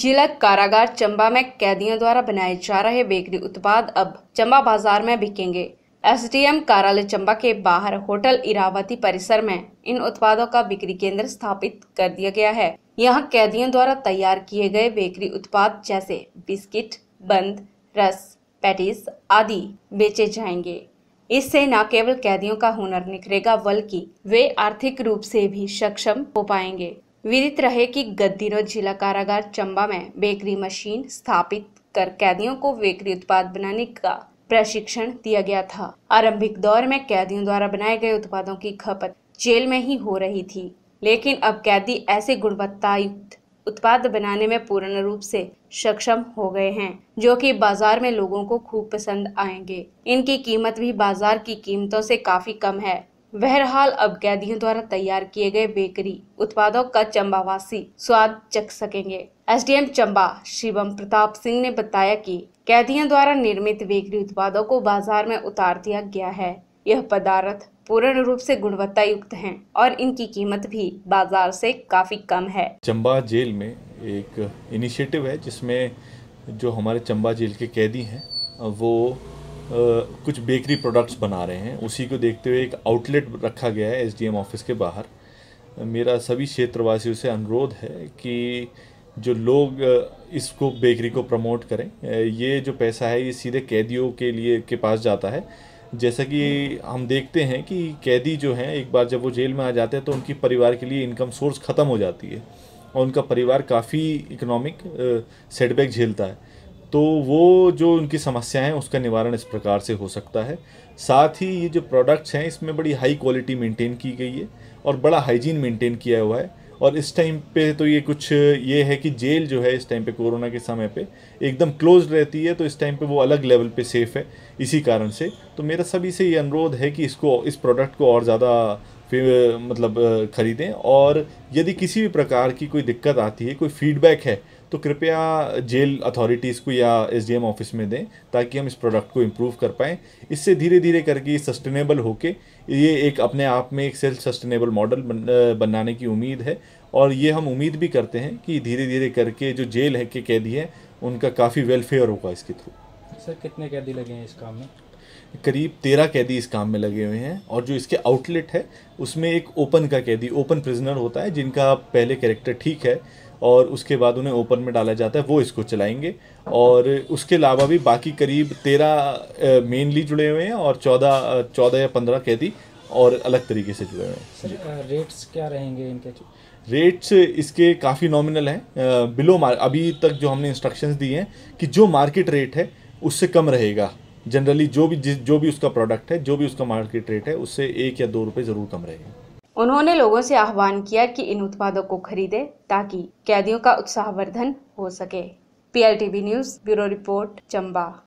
जिला कारागार चंबा में कैदियों द्वारा बनाए जा रहे बेकरी उत्पाद अब चंबा बाजार में बिकेंगे एसडीएम कार्यालय चंबा के बाहर होटल इरावती परिसर में इन उत्पादों का बिक्री केंद्र स्थापित कर दिया गया है यहाँ कैदियों द्वारा तैयार किए गए बेकरी उत्पाद जैसे बिस्किट बंद रस पैटिस आदि बेचे जाएंगे इससे न केवल कैदियों का हुनर निखरेगा बल्कि वे आर्थिक रूप से भी सक्षम हो पाएंगे विदित रहे कि गद्दीरो जिला कारागार चंबा में बेकरी मशीन स्थापित कर कैदियों को बेकरी उत्पाद बनाने का प्रशिक्षण दिया गया था आरंभिक दौर में कैदियों द्वारा बनाए गए उत्पादों की खपत जेल में ही हो रही थी लेकिन अब कैदी ऐसे गुणवत्ता युक्त उत्पाद बनाने में पूर्ण रूप से सक्षम हो गए हैं जो कि बाजार में लोगों को खूब पसंद आएंगे इनकी कीमत भी बाजार की कीमतों से काफी कम है बहरहाल अब कैदियों द्वारा तैयार किए गए बेकरी उत्पादों का चंबावासी स्वाद चख सकेंगे एसडीएम चंबा शिवम प्रताप सिंह ने बताया कि कैदियों द्वारा निर्मित बेकरी उत्पादों को बाजार में उतार दिया गया है यह पदार्थ पूर्ण रूप से गुणवत्ता युक्त हैं और इनकी कीमत भी बाजार से काफ़ी कम है चंबा जेल में एक इनिशिएटिव है जिसमें जो हमारे चंबा जेल के कैदी हैं वो आ, कुछ बेकरी प्रोडक्ट्स बना रहे हैं उसी को देखते हुए एक आउटलेट रखा गया है एसडीएम ऑफिस के बाहर मेरा सभी क्षेत्रवासियों से अनुरोध है कि जो लोग इसको बेकरी को प्रमोट करें ये जो पैसा है ये सीधे कैदियों के लिए के पास जाता है जैसा कि हम देखते हैं कि कैदी जो हैं एक बार जब वो जेल में आ जाते हैं तो उनकी परिवार के लिए इनकम सोर्स ख़त्म हो जाती है और उनका परिवार काफ़ी इकोनॉमिक सेटबैक झेलता है तो वो जो उनकी समस्या हैं उसका निवारण इस प्रकार से हो सकता है साथ ही ये जो प्रोडक्ट्स हैं इसमें बड़ी हाई क्वालिटी मेंटेन की गई है और बड़ा हाइजीन मेंटेन किया हुआ है और इस टाइम पे तो ये कुछ ये है कि जेल जो है इस टाइम पे कोरोना के समय पे एकदम क्लोज रहती है तो इस टाइम पे वो अलग लेवल पे सेफ है इसी कारण से तो मेरा सभी से ये अनुरोध है कि इसको इस प्रोडक्ट को और ज़्यादा मतलब ख़रीदें और यदि किसी भी प्रकार की कोई दिक्कत आती है कोई फीडबैक है तो कृपया जेल अथॉरिटीज़ को या एस ऑफिस में दें ताकि हम इस प्रोडक्ट को इम्प्रूव कर पाएँ इससे धीरे धीरे करके सस्टेनेबल होके ये एक अपने आप में एक सेल्फ सस्टेनेबल मॉडल बनाने की उम्मीद है और ये हम उम्मीद भी करते हैं कि धीरे धीरे करके जो जेल है के कैदी हैं उनका काफ़ी वेलफेयर होगा इसके थ्रू सर कितने कैदी लगे हैं इस काम में करीब तेरह कैदी इस काम में लगे हुए हैं और जो इसके आउटलेट है उसमें एक ओपन का कैदी ओपन प्रिजनर होता है जिनका पहले कैरेक्टर ठीक है और उसके बाद उन्हें ओपन में डाला जाता है वो इसको चलाएंगे और उसके अलावा भी बाकी करीब तेरह मेनली जुड़े हुए हैं और चौदह चौदह या पंद्रह कैदी और अलग तरीके से जुड़े हुए हैं रेट्स क्या रहेंगे इनके रेट्स इसके काफ़ी नॉमिनल हैं बिलो मार अभी तक जो हमने इंस्ट्रक्शंस दिए हैं कि जो मार्केट रेट है उससे कम रहेगा जनरली जो भी जो भी उसका प्रोडक्ट है जो भी उसका मार्केट रेट है उससे एक या दो रुपये ज़रूर कम रहेगा उन्होंने लोगों से आह्वान किया कि इन उत्पादों को खरीदें ताकि कैदियों का उत्साहवर्धन हो सके PLTV news bureau report Chamba